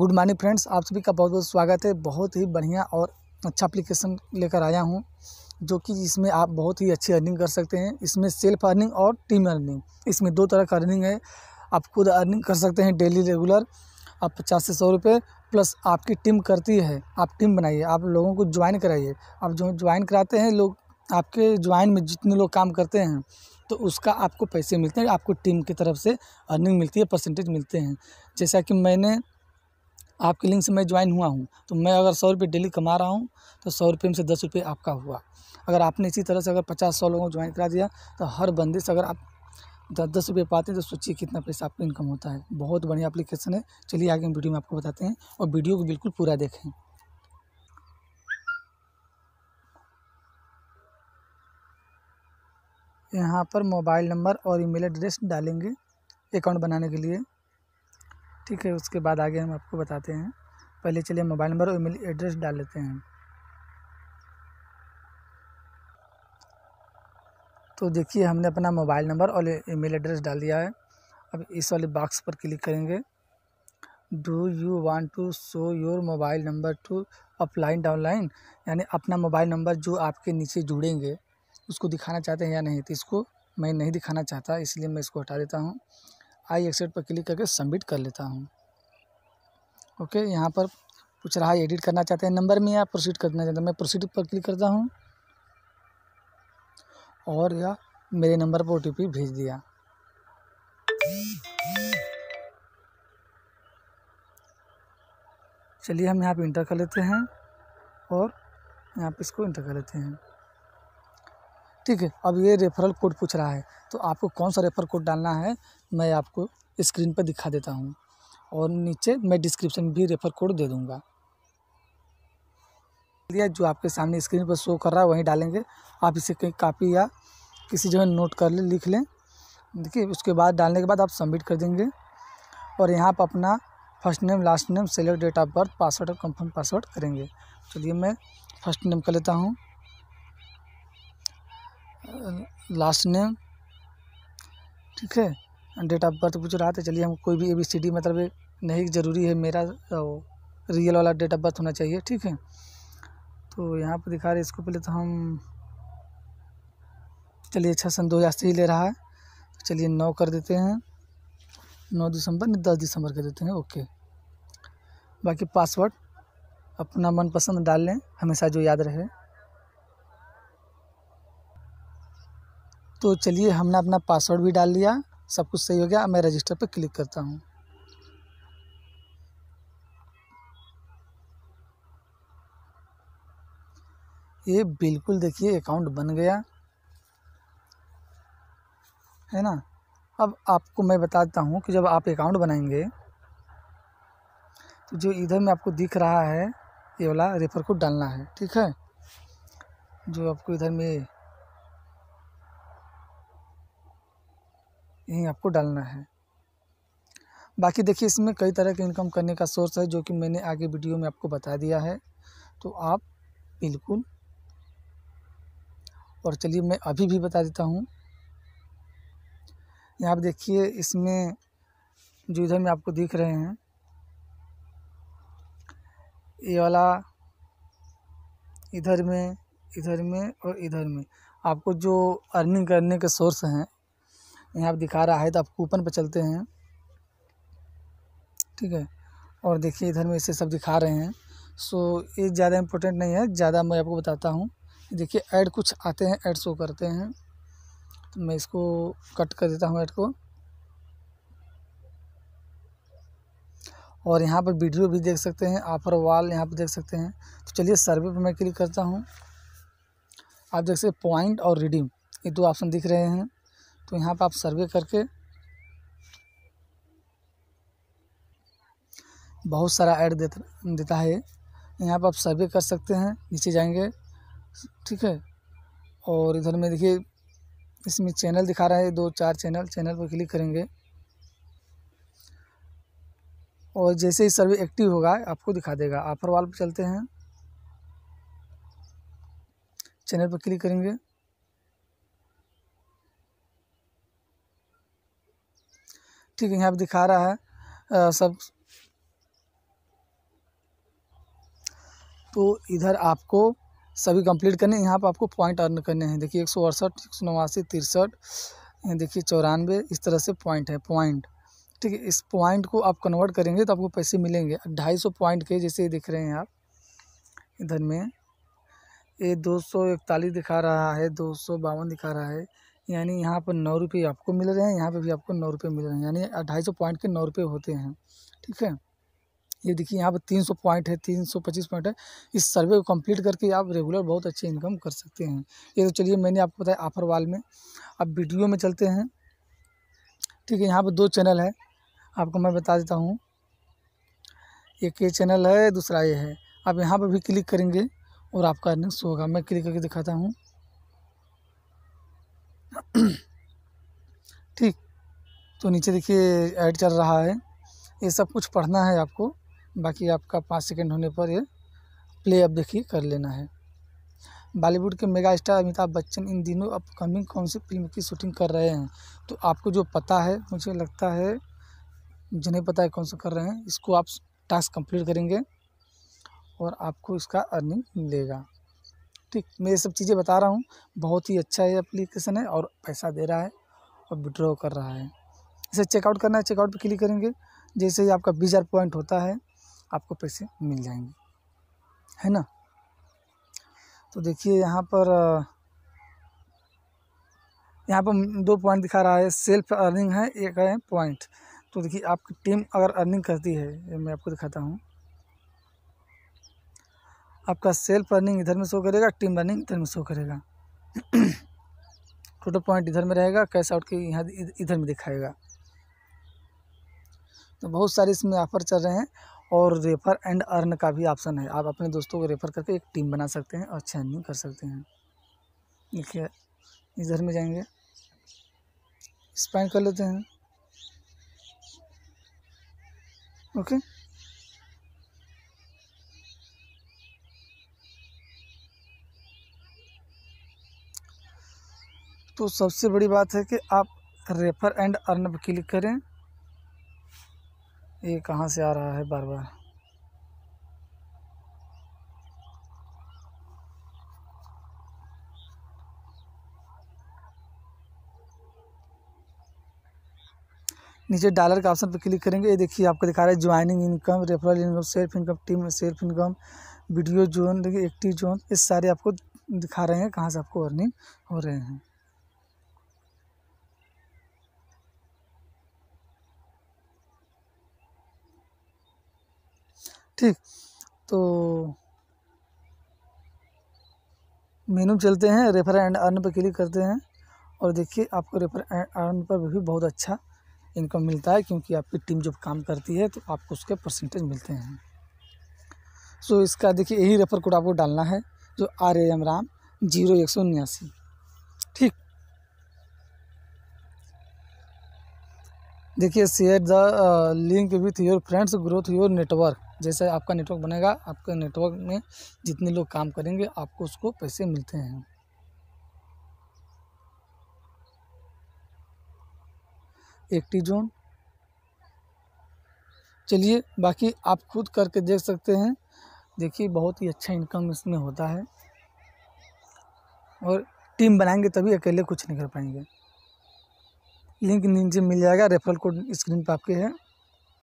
good morning friends आप सभी का बहुत बहुत स्वागत है बहुत ही बढ़िया और अच्छा एप्लीकेशन लेकर आया हूँ जो कि इसमें आप बहुत ही अच्छी अर्निंग कर सकते हैं इसमें सेल्फ अर्निंग और टीम अर्निंग इसमें दो तरह का अर्निंग है आप खुद अर्निंग कर सकते हैं डेली रेगुलर आप पचास से सौ रुपये प्लस आपकी टीम करती है आप टीम बनाइए आप लोगों को ज्वाइन कराइए आप जो ज्वाइन कराते हैं लोग आपके ज्वाइन में जितने लोग काम करते हैं तो उसका आपको पैसे मिलते हैं आपको टीम की तरफ से अर्निंग मिलती है परसेंटेज मिलते हैं जैसा कि मैंने आपके लिंक से मैं ज्वाइन हुआ हूँ तो मैं अगर सौ रुपये डेली कमा रहा हूँ तो सौ रुपये में से दस रुपये आपका हुआ अगर आपने इसी तरह से अगर पचास सौ लोगों को ज्वाइन करा दिया तो हर बंदे से अगर आप दस दस रुपये पाते हैं तो सोचिए कितना पैसा आपका इनकम होता है बहुत बढ़िया अप्लीकेशन है चलिए आगे हम वीडियो में आपको बताते हैं और वीडियो को बिल्कुल पूरा देखें यहाँ पर मोबाइल नंबर और ईमेल एड्रेस डालेंगे अकाउंट बनाने के लिए ठीक है उसके बाद आगे हम आपको बताते हैं पहले चलिए मोबाइल नंबर और ईमेल एड्रेस डाल लेते हैं तो देखिए हमने अपना मोबाइल नंबर और ईमेल एड्रेस डाल दिया है अब इस वाले बॉक्स पर क्लिक करेंगे do you want to show your mobile number to upline downline यानी अपना मोबाइल नंबर जो आपके नीचे जुड़ेंगे उसको दिखाना चाहते हैं या नहीं तो इसको मैं नहीं दिखाना चाहता इसलिए मैं इसको हटा देता हूँ आई एक्सेप्ट पर क्लिक करके सबमिट कर लेता हूँ ओके यहाँ पर पूछ रहा है एडिट करना चाहते हैं नंबर में या प्रोसीड करना चाहते हैं मैं प्रोसीड पर क्लिक करता हूँ और या मेरे नंबर पर ओ भेज दिया चलिए हम यहाँ पे इंटर कर लेते हैं और यहाँ पे इसको इंटर कर लेते हैं ठीक है अब ये रेफरल कोड पूछ रहा है तो आपको कौन सा रेफर कोड डालना है मैं आपको स्क्रीन पर दिखा देता हूँ और नीचे मैं डिस्क्रिप्शन में भी रेफर कोड दे दूँगा दिया जो आपके सामने स्क्रीन पर शो कर रहा है वहीं डालेंगे आप इसे कहीं कापी या किसी जगह नोट कर लें लिख लें देखिए उसके बाद डालने के बाद आप सबमिट कर देंगे और यहाँ पर अपना first name last name select date of birth password और कंफर्म पासवर्ड करेंगे चलिए मैं फर्स्ट नेम कर लेता हूँ लास्ट नेम ठीक है डेट ऑफ बर्थ पूछ रहा था चलिए हम कोई भी ए बी सी डी मतलब नहीं ज़रूरी है मेरा रियल वाला डेट ऑफ बर्थ होना चाहिए ठीक है तो यहाँ पर दिखा रहे इसको पहले तो हम चलिए अच्छा सन दो हज़ार से ही ले रहा है चलिए नौ कर देते हैं नौ दिसंबर नहीं दस दिसंबर कर देते हैं ओके बाकी पासवर्ड अपना मनपसंद डाल लें हमेशा जो याद रहे तो चलिए हमने अपना पासवर्ड भी डाल लिया सब कुछ सही हो गया मैं रजिस्टर पर क्लिक करता हूँ ये बिल्कुल देखिए अकाउंट बन गया है ना अब आपको मैं बताता हूँ कि जब आप अकाउंट बनाएंगे तो जो इधर में आपको दिख रहा है ये वाला रेफर कोड डालना है ठीक है जो आपको इधर में यहीं आपको डालना है बाकी देखिए इसमें कई तरह के इनकम करने का सोर्स है जो कि मैंने आगे वीडियो में आपको बता दिया है तो आप बिल्कुल और चलिए मैं अभी भी बता देता हूँ यहाँ आप देखिए इसमें जो इधर में आपको दिख रहे हैं ये वाला इधर में इधर में और इधर में आपको जो अर्निंग करने के सोर्स हैं यहाँ पर दिखा रहा है तो आप कूपन पर चलते हैं ठीक है और देखिए इधर में इसे सब दिखा रहे हैं सो ये ज़्यादा इम्पोर्टेंट नहीं है ज़्यादा मैं आपको बताता हूँ देखिए ऐड कुछ आते हैं ऐड शो करते हैं तो मैं इसको कट कर देता हूँ ऐड को और यहाँ पर वीडियो भी देख सकते हैं ऑफर वाल यहाँ पर देख सकते हैं तो चलिए सर्वे पर मैं क्लिक करता हूँ आप देख सकते पॉइंट और रिडीम ये दो ऑप्शन दिख रहे हैं तो यहाँ पर आप सर्वे करके बहुत सारा ऐड देता देता है यहाँ पर आप सर्वे कर सकते हैं नीचे जाएंगे ठीक है और इधर में देखिए इसमें चैनल दिखा रहा है दो चार चैनल चैनल पर क्लिक करेंगे और जैसे ही सर्वे एक्टिव होगा आपको दिखा देगा ऑफर वाल पर चलते हैं चैनल पर क्लिक करेंगे ठीक है यहाँ पर दिखा रहा है आ, सब तो इधर आपको सभी कंप्लीट करने यहाँ पर आपको पॉइंट अर्न करने हैं देखिए एक सौ अड़सठ एक सौ नवासी तिरसठ देखिए चौरानवे इस तरह से पॉइंट है पॉइंट ठीक है इस पॉइंट को आप कन्वर्ट करेंगे तो आपको पैसे मिलेंगे ढाई सौ पॉइंट के जैसे दिख रहे हैं आप इधर में ये दो सौ इकतालीस दिखा रहा है दो सौ बावन दिखा रहा है यानी यहाँ पर नौ रुपये आपको मिल रहे हैं यहाँ पे भी आपको नौ रुपये मिल रहे हैं यानी ढाई सौ पॉइंट के नौ रुपये होते हैं ठीक है ये देखिए यहाँ पर तीन सौ पॉइंट है तीन सौ पच्चीस पॉइंट है इस सर्वे को कंप्लीट करके आप रेगुलर बहुत अच्छे इनकम कर सकते हैं ये तो चलिए मैंने आपको बताया ऑफर वाल में अब वीडियो में चलते हैं ठीक है यहाँ पर दो चैनल है आपको मैं बता देता हूँ एक ये चैनल है दूसरा ये है आप यहाँ पर भी क्लिक करेंगे और आपका अर्निंग्स होगा मैं क्लिक करके दिखाता हूँ ठीक तो नीचे देखिए ऐड चल रहा है ये सब कुछ पढ़ना है आपको बाकी आपका पाँच सेकेंड होने पर ये प्ले अब देखिए कर लेना है बॉलीवुड के मेगा स्टार अमिताभ बच्चन इन दिनों अपकमिंग कौन सी फिल्म की शूटिंग कर रहे हैं तो आपको जो पता है मुझे लगता है मुझे नहीं पता है कौन सा कर रहे हैं इसको आप टास्क कंप्लीट करेंगे और आपको इसका अर्निंग मिलेगा ठीक मैं ये सब चीज़ें बता रहा हूँ बहुत ही अच्छा ये अप्लीकेशन है और पैसा दे रहा है और विड्रॉ कर रहा है इसे चेकआउट करना है चेकआउट पर क्लिक करेंगे जैसे ही आपका बीस पॉइंट होता है आपको पैसे मिल जाएंगे है ना तो देखिए यहाँ पर यहाँ पर दो पॉइंट दिखा रहा है सेल्फ अर्निंग है एक है पॉइंट तो देखिए आपकी टीम अगर अर्निंग करती है मैं आपको दिखाता हूँ आपका सेल्फ रनिंग इधर में शो करेगा टीम रनिंग इधर में शो करेगा टोटल पॉइंट इधर में रहेगा कैश आउट के यहाँ इधर में दिखाएगा तो बहुत सारे इसमें ऑफर चल रहे हैं और रेफर एंड अर्न का भी ऑप्शन है आप अपने दोस्तों को रेफर करके एक टीम बना सकते हैं और अच्छा अर्निंग कर सकते हैं देखिए इधर में जाएंगे स्पेंड कर लेते हैं ओके तो सबसे बड़ी बात है कि आप रेफर एंड अर्न पर क्लिक करें ये कहाँ से आ रहा है बार बार नीचे डॉलर का ऑप्शन पर क्लिक करेंगे ये देखिए आपको दिखा रहा है joining income referral income self income team self income video zone देखिए एक्टिव जोन ये सारे आपको दिखा रहे हैं कहाँ से आपको अर्निंग हो रहे हैं ठीक तो मेनू चलते हैं रेफर एंड अर्न पर क्लिक करते हैं और देखिए आपको रेफर एंड अर्न पर भी बहुत अच्छा इनकम मिलता है क्योंकि आपकी टीम जब काम करती है तो आपको उसके परसेंटेज मिलते हैं सो so, इसका देखिए यही रेफर कोड आपको डालना है जो R A M Ram zero एक सौ उन्यासी ठीक देखिए share the link with your friends growth your network जैसे आपका नेटवर्क बनेगा आपके नेटवर्क में जितने लोग काम करेंगे आपको उसको पैसे मिलते हैं एक्टी जोन चलिए बाकी आप खुद करके देख सकते हैं देखिए बहुत ही अच्छा इनकम इसमें होता है और टीम बनाएंगे तभी अकेले कुछ नहीं कर पाएंगे लिंक नीचे मिल जाएगा रेफरल कोड स्क्रीन पर आपके हैं